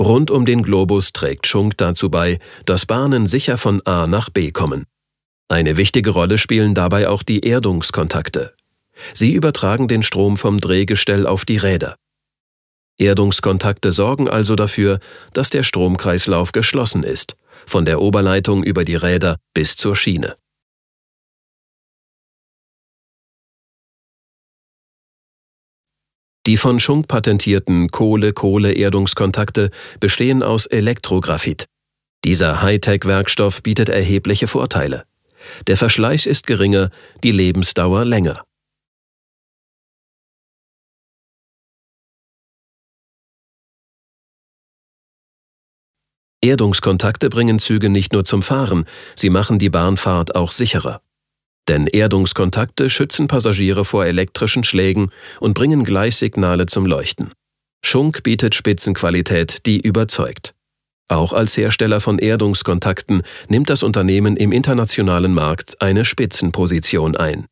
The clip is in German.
Rund um den Globus trägt Schunk dazu bei, dass Bahnen sicher von A nach B kommen. Eine wichtige Rolle spielen dabei auch die Erdungskontakte. Sie übertragen den Strom vom Drehgestell auf die Räder. Erdungskontakte sorgen also dafür, dass der Stromkreislauf geschlossen ist, von der Oberleitung über die Räder bis zur Schiene. Die von Schunk patentierten Kohle-Kohle-Erdungskontakte bestehen aus Elektrographit. Dieser Hightech-Werkstoff bietet erhebliche Vorteile. Der Verschleiß ist geringer, die Lebensdauer länger. Erdungskontakte bringen Züge nicht nur zum Fahren, sie machen die Bahnfahrt auch sicherer. Denn Erdungskontakte schützen Passagiere vor elektrischen Schlägen und bringen Gleichsignale zum Leuchten. Schunk bietet Spitzenqualität, die überzeugt. Auch als Hersteller von Erdungskontakten nimmt das Unternehmen im internationalen Markt eine Spitzenposition ein.